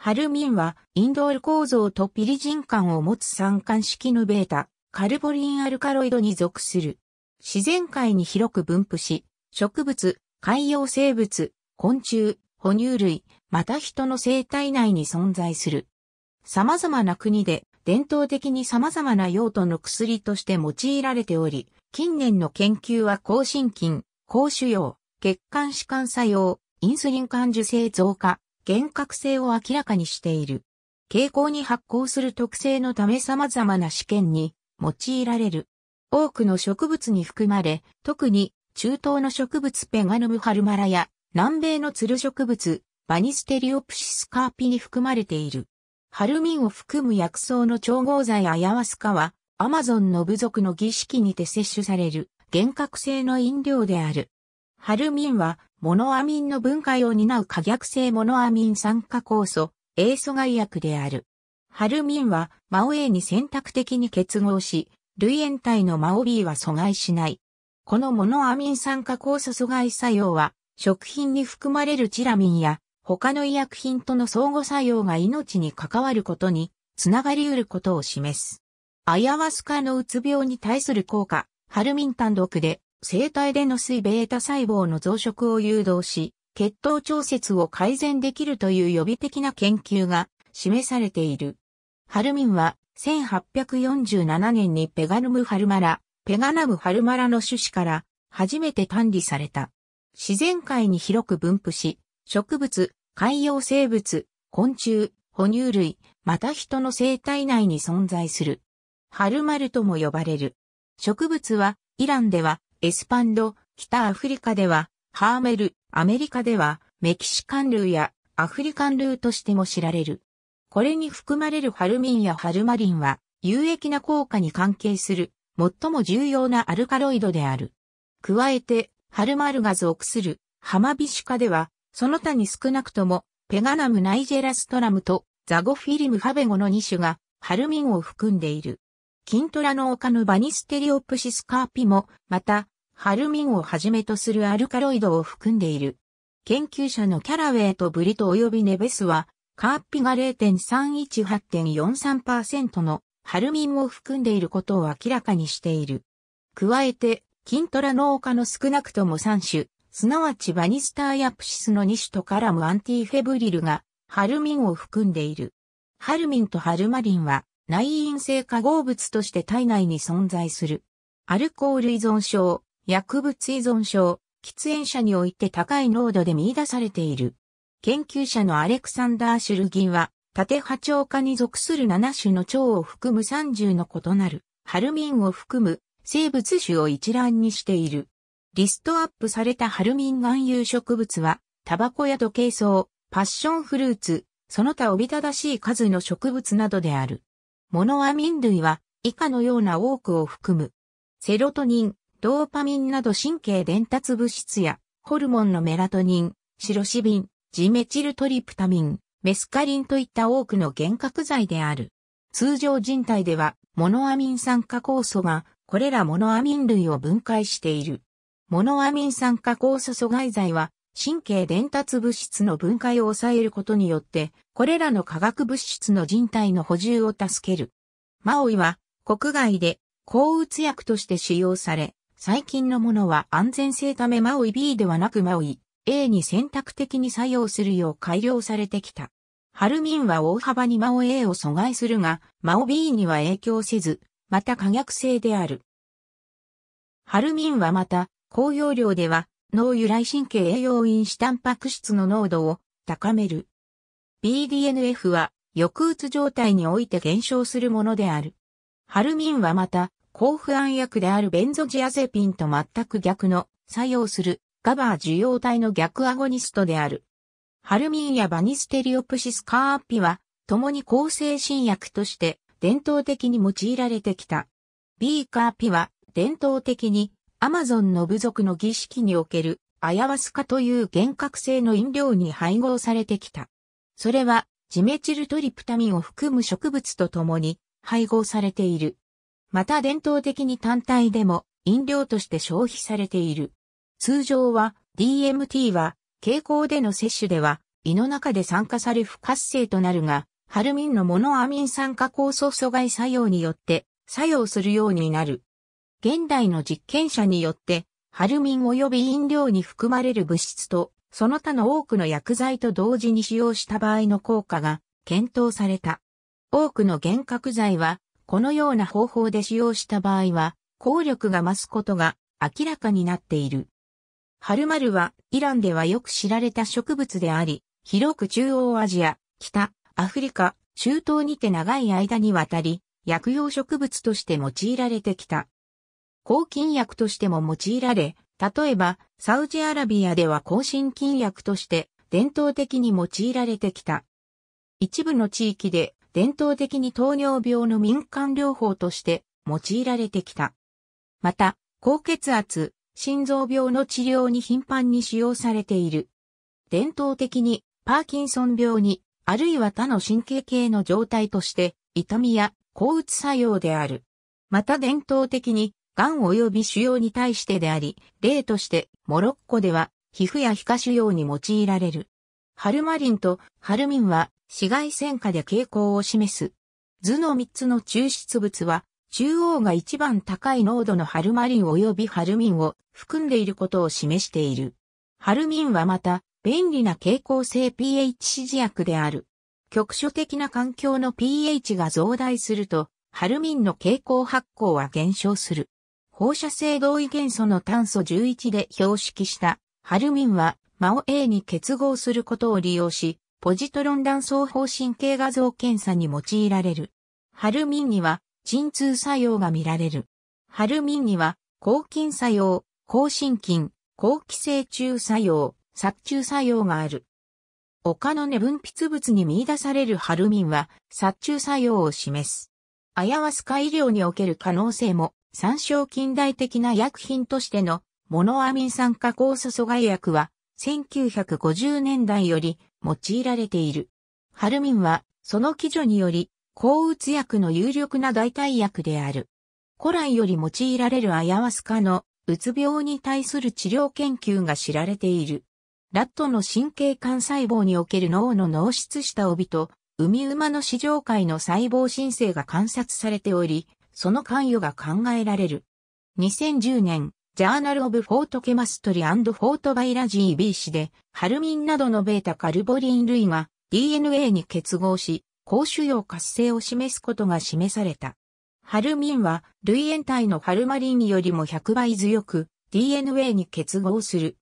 ハルミンは、インドール構造とピリジン管を持つ三環式のベータ、カルボリンアルカロイドに属する。自然界に広く分布し、植物、海洋生物、昆虫、哺乳類、また人の生態内に存在する。様々な国で伝統的に様々な用途の薬として用いられており、近年の研究は抗心筋、抗腫瘍、血管弛緩作用、インスリン感受性増加、厳格性を明らかにしている。傾向に発光する特性のため様々な試験に用いられる。多くの植物に含まれ、特に中東の植物ペガノムハルマラや南米のツル植物バニステリオプシスカーピに含まれている。ハルミンを含む薬草の調合剤アヤワスカはアマゾンの部族の儀式にて摂取される幻覚性の飲料である。ハルミンはモノアミンの分解を担う可逆性モノアミン酸化酵素、A 阻害外薬である。ハルミンは、マオ A に選択的に結合し、類塩体のマオ B は阻害しない。このモノアミン酸化酵素阻害作用は、食品に含まれるチラミンや、他の医薬品との相互作用が命に関わることに、つながり得ることを示す。アヤワスカのうつ病に対する効果、ハルミン単独で生体での水ベータ細胞の増殖を誘導し、血糖調節を改善できるという予備的な研究が示されている。ハルミンは1847年にペガルムハルマラ、ペガナムハルマラの種子から初めて単理された。自然界に広く分布し、植物、海洋生物、昆虫、哺乳類、また人の生体内に存在する。ハルマルとも呼ばれる。植物はイランではエスパンド、北アフリカでは、ハーメル、アメリカでは、メキシカンルーやアフリカンルーとしても知られる。これに含まれるハルミンやハルマリンは、有益な効果に関係する、最も重要なアルカロイドである。加えて、ハルマルが属する、ハマビシカでは、その他に少なくとも、ペガナムナイジェラストラムと、ザゴフィリムファベゴの2種が、ハルミンを含んでいる。筋トラの丘のバニステリオプシスカーピも、また、ハルミンをはじめとするアルカロイドを含んでいる。研究者のキャラウェイとブリト及びネベスは、カーピが0.318.43%のハルミンを含んでいることを明らかにしている。加えて、筋トラの丘の少なくとも3種、すなわちバニスターやプシスの2種とカラムアンティフェブリルが、ハルミンを含んでいる。ハルミンとハルマリンは、内因性化合物として体内に存在する。アルコール依存症、薬物依存症、喫煙者において高い濃度で見出されている。研究者のアレクサンダー・シュルギンは、縦波長化に属する7種の腸を含む30の異なる、ハルミンを含む生物種を一覧にしている。リストアップされたハルミン含有植物は、タバコや時計草、パッションフルーツ、その他おびただしい数の植物などである。モノアミン類は以下のような多くを含む。セロトニン、ドーパミンなど神経伝達物質やホルモンのメラトニン、シロシビン、ジメチルトリプタミン、メスカリンといった多くの幻覚剤である。通常人体ではモノアミン酸化酵素がこれらモノアミン類を分解している。モノアミン酸化酵素阻害剤は神経伝達物質の分解を抑えることによって、これらの化学物質の人体の補充を助ける。マオイは国外で抗うつ薬として使用され、最近のものは安全性ためマオイ B ではなくマオイ A に選択的に作用するよう改良されてきた。ハルミンは大幅にマオ A を阻害するが、マオ B には影響せず、また可逆性である。ハルミンはまた、高容量では脳由来神経栄養因子タンパク質の濃度を高める。BDNF は抑うつ状態において減少するものである。ハルミンはまた、抗不安薬であるベンゾジアゼピンと全く逆の作用するガバー受容体の逆アゴニストである。ハルミンやバニステリオプシスカーピは、共に抗精神薬として伝統的に用いられてきた。B カーピは伝統的にアマゾンの部族の儀式におけるアヤワスカという幻覚性の飲料に配合されてきた。それはジメチルトリプタミンを含む植物と共に配合されている。また伝統的に単体でも飲料として消費されている。通常は DMT は傾向での摂取では胃の中で酸化され不活性となるが、ハルミンのモノアミン酸化酵素阻害作用によって作用するようになる。現代の実験者によって、ハルミン及び飲料に含まれる物質と、その他の多くの薬剤と同時に使用した場合の効果が検討された。多くの幻覚剤は、このような方法で使用した場合は、効力が増すことが明らかになっている。ハルマルはイランではよく知られた植物であり、広く中央アジア、北、アフリカ、中東にて長い間にわたり、薬用植物として用いられてきた。抗菌薬としても用いられ、例えば、サウジアラビアでは抗心菌薬として伝統的に用いられてきた。一部の地域で伝統的に糖尿病の民間療法として用いられてきた。また、高血圧、心臓病の治療に頻繁に使用されている。伝統的にパーキンソン病に、あるいは他の神経系の状態として、痛みや抗うつ作用である。また伝統的に癌及び腫瘍に対してであり、例として、モロッコでは、皮膚や皮下腫瘍に用いられる。ハルマリンとハルミンは、紫外線下で傾向を示す。図の3つの抽出物は、中央が一番高い濃度のハルマリン及びハルミンを含んでいることを示している。ハルミンはまた、便利な傾向性 pH 指示薬である。局所的な環境の pH が増大すると、ハルミンの傾向発酵は減少する。放射性同位元素の炭素11で標識したハルミンは魔王 a に結合することを利用し、ポジトロン断層方神経画像検査に用いられる。ハルミンには鎮痛作用が見られる。ハルミンには抗菌作用、抗心菌、抗寄生虫作用、殺虫作用がある。他の根分泌物に見出されるハルミンは殺虫作用を示す。アヤワスカ医療における可能性も参照近代的な薬品としてのモノアミン酸化酵素阻害薬は1950年代より用いられている。ハルミンはその基準により抗うつ薬の有力な代替薬である。古来より用いられるアヤワスカのうつ病に対する治療研究が知られている。ラットの神経幹細胞における脳の脳し下帯と、海馬の市場界の細胞申請が観察されており、その関与が考えられる。2010年、ジャーナル・オブ・フォート・ケマストリフォート・バイラジー B 氏で、ハルミンなどのベータカルボリン類が DNA に結合し、高腫瘍活性を示すことが示された。ハルミンは、類塩体のハルマリンよりも100倍強く、DNA に結合する。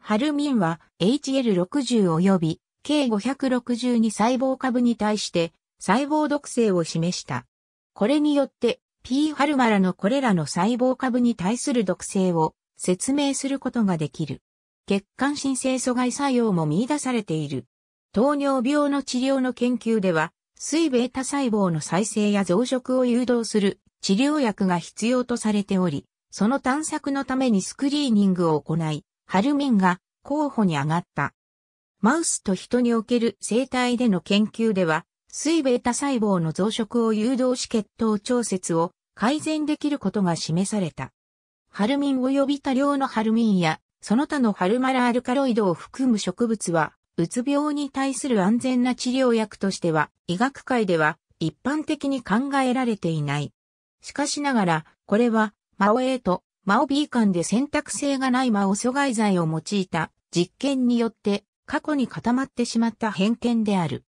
ハルミンは、HL60 及び、k 562細胞株に対して、細胞毒性を示した。これによって、P. ハルマラのこれらの細胞株に対する毒性を説明することができる。血管新生阻害作用も見出されている。糖尿病の治療の研究では、水ベータ細胞の再生や増殖を誘導する治療薬が必要とされており、その探索のためにスクリーニングを行い、ハルミンが候補に上がった。マウスと人における生体での研究では、水ベータ細胞の増殖を誘導し血糖調節を改善できることが示された。ハルミン及び多量のハルミンや、その他のハルマラアルカロイドを含む植物は、うつ病に対する安全な治療薬としては、医学界では一般的に考えられていない。しかしながら、これは、マオ A とマオ B 間で選択性がないマオ阻害剤を用いた実験によって過去に固まってしまった偏見である。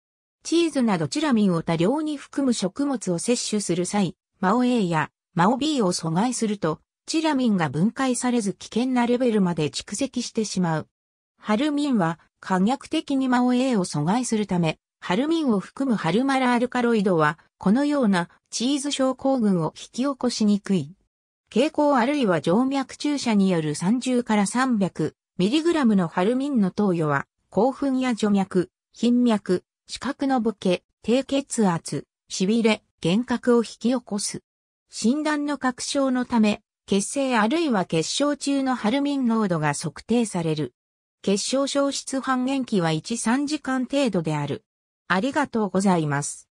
チーズなどチラミンを多量に含む食物を摂取する際、マオ A やマオ B を阻害すると、チラミンが分解されず危険なレベルまで蓄積してしまう。ハルミンは可逆的にマオ A を阻害するため、ハルミンを含むハルマラアルカロイドは、このようなチーズ症候群を引き起こしにくい。蛍光あるいは静脈注射による30から300ミリグラムのハルミンの投与は、興奮や除脈、頻脈、視覚のボケ、低血圧、痺れ、幻覚を引き起こす。診断の確証のため、血清あるいは血晶中のハルミン濃度が測定される。血小消失半減期は1、3時間程度である。ありがとうございます。